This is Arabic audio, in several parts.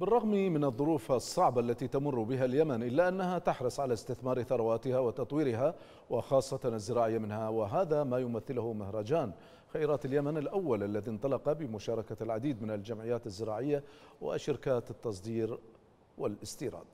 بالرغم من الظروف الصعبة التي تمر بها اليمن إلا أنها تحرص على استثمار ثرواتها وتطويرها وخاصة الزراعية منها وهذا ما يمثله مهرجان خيرات اليمن الأول الذي انطلق بمشاركة العديد من الجمعيات الزراعية وشركات التصدير والاستيراد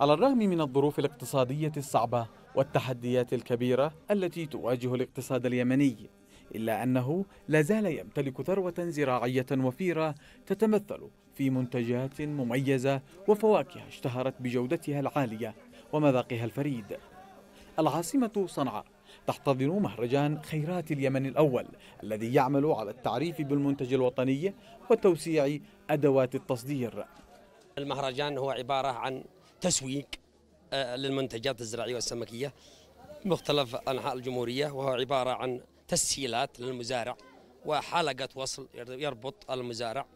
على الرغم من الظروف الاقتصادية الصعبة والتحديات الكبيرة التي تواجه الاقتصاد اليمني إلا أنه لا زال يمتلك ثروة زراعية وفيرة تتمثل في منتجات مميزة وفواكه اشتهرت بجودتها العالية ومذاقها الفريد العاصمة صنعاء تحتضن مهرجان خيرات اليمن الأول الذي يعمل على التعريف بالمنتج الوطني وتوسيع أدوات التصدير المهرجان هو عبارة عن تسويق آه، للمنتجات الزراعية والسمكية مختلف أنحاء الجمهورية وهو عبارة عن تسهيلات للمزارع وحلقة وصل يربط المزارع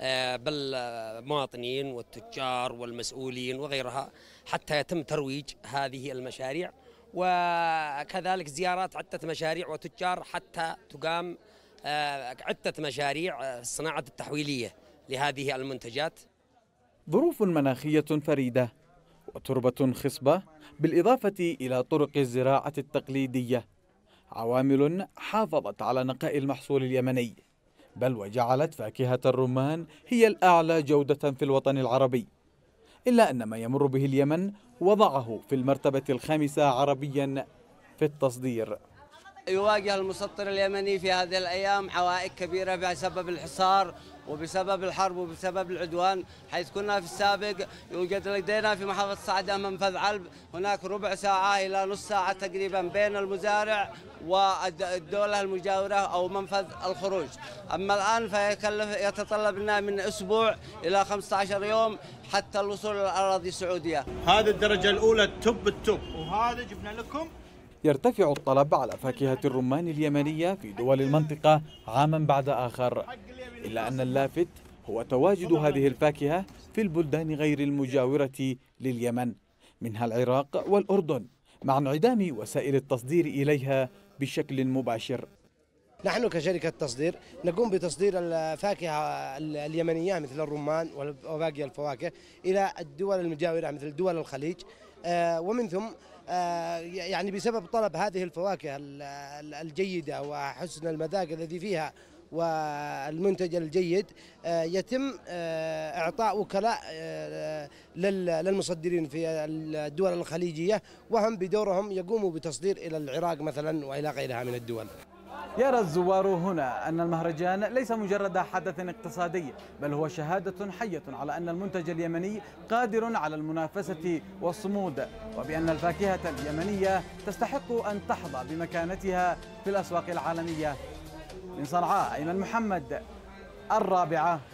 آه، بالمواطنين والتجار والمسؤولين وغيرها حتى يتم ترويج هذه المشاريع وكذلك زيارات عدة مشاريع وتجار حتى تقام آه، عدة مشاريع آه، الصناعة التحويلية لهذه المنتجات ظروف مناخية فريدة وتربة خصبة بالإضافة إلى طرق الزراعة التقليدية عوامل حافظت على نقاء المحصول اليمني بل وجعلت فاكهة الرمان هي الأعلى جودة في الوطن العربي إلا أن ما يمر به اليمن وضعه في المرتبة الخامسة عربيا في التصدير يواجه المسطر اليمني في هذه الأيام عوائق كبيرة بسبب الحصار وبسبب الحرب وبسبب العدوان حيث كنا في السابق يوجد لدينا في محافظة صعدة منفذ علب هناك ربع ساعة إلى نص ساعة تقريبا بين المزارع والدولة المجاورة أو منفذ الخروج أما الآن فيكلف يتطلب لنا من أسبوع إلى 15 يوم حتى الوصول إلى الأراضي السعودية هذه الدرجة الأولى التوب التوب وهذا جبنا لكم يرتفع الطلب على فاكهة الرمان اليمنية في دول المنطقة عاما بعد آخر إلا أن اللافت هو تواجد هذه الفاكهة في البلدان غير المجاورة لليمن منها العراق والأردن مع انعدام وسائل التصدير إليها بشكل مباشر نحن كشركة تصدير نقوم بتصدير الفاكهة اليمنية مثل الرمان وباقي الفواكه إلى الدول المجاورة مثل دول الخليج آه، ومن ثم آه، يعني بسبب طلب هذه الفواكه الجيدة وحسن المذاق الذي فيها والمنتج الجيد آه، يتم آه، اعطاء وكلاء للمصدرين في الدول الخليجيه وهم بدورهم يقوموا بتصدير الى العراق مثلا والى غيرها من الدول يرى الزوار هنا أن المهرجان ليس مجرد حدث اقتصادي بل هو شهادة حية على أن المنتج اليمني قادر على المنافسة والصمود وبأن الفاكهة اليمنية تستحق أن تحظى بمكانتها في الأسواق العالمية من صنعاء أيمن محمد الرابعة